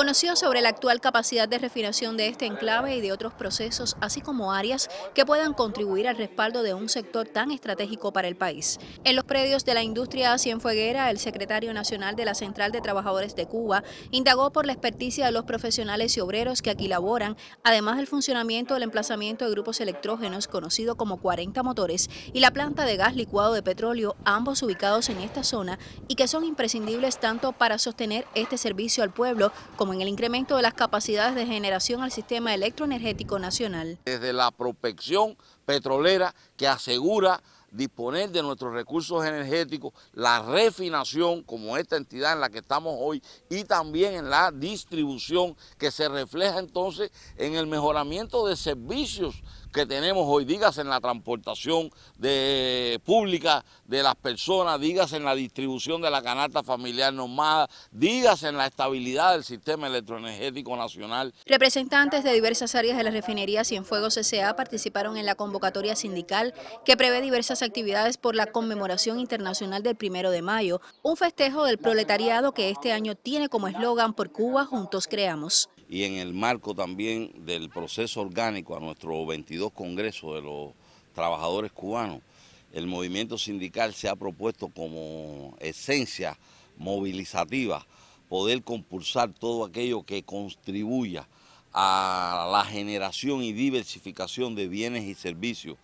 conoció sobre la actual capacidad de refinación de este enclave y de otros procesos, así como áreas que puedan contribuir al respaldo de un sector tan estratégico para el país. En los predios de la industria cienfueguera, el secretario nacional de la Central de Trabajadores de Cuba indagó por la experticia de los profesionales y obreros que aquí laboran, además del funcionamiento del emplazamiento de grupos electrógenos conocido como 40 motores y la planta de gas licuado de petróleo, ambos ubicados en esta zona y que son imprescindibles tanto para sostener este servicio al pueblo como en el incremento de las capacidades de generación al sistema electroenergético nacional. Desde la prospección petrolera que asegura disponer de nuestros recursos energéticos, la refinación como esta entidad en la que estamos hoy y también en la distribución que se refleja entonces en el mejoramiento de servicios que tenemos hoy, dígase en la transportación pública de las personas, dígase en la distribución de la canasta familiar normada, dígase en la estabilidad del sistema electroenergético nacional. Representantes de diversas áreas de las refinerías y en Cienfuegos csa participaron en la convocatoria sindical que prevé diversas actividades por la conmemoración internacional del primero de mayo, un festejo del proletariado que este año tiene como eslogan por Cuba Juntos Creamos y en el marco también del proceso orgánico a nuestro 22 Congreso de los Trabajadores Cubanos, el movimiento sindical se ha propuesto como esencia movilizativa poder compulsar todo aquello que contribuya a la generación y diversificación de bienes y servicios,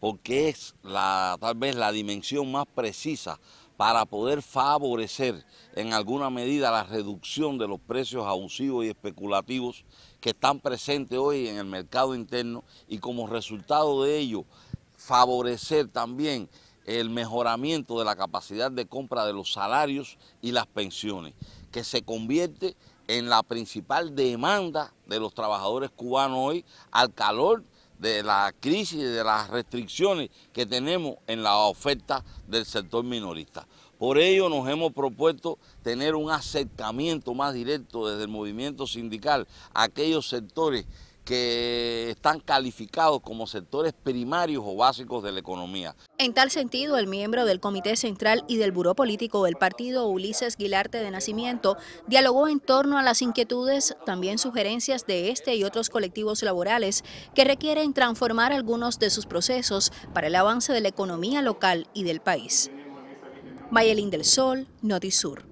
porque es tal vez la dimensión más precisa para poder favorecer en alguna medida la reducción de los precios abusivos y especulativos que están presentes hoy en el mercado interno y como resultado de ello favorecer también el mejoramiento de la capacidad de compra de los salarios y las pensiones, que se convierte en la principal demanda de los trabajadores cubanos hoy al calor de la crisis, de las restricciones que tenemos en la oferta del sector minorista. Por ello nos hemos propuesto tener un acercamiento más directo desde el movimiento sindical a aquellos sectores que están calificados como sectores primarios o básicos de la economía. En tal sentido, el miembro del Comité Central y del Buró Político del partido, Ulises Guilarte de Nacimiento, dialogó en torno a las inquietudes, también sugerencias de este y otros colectivos laborales que requieren transformar algunos de sus procesos para el avance de la economía local y del país. Mayelín del Sol, Sur.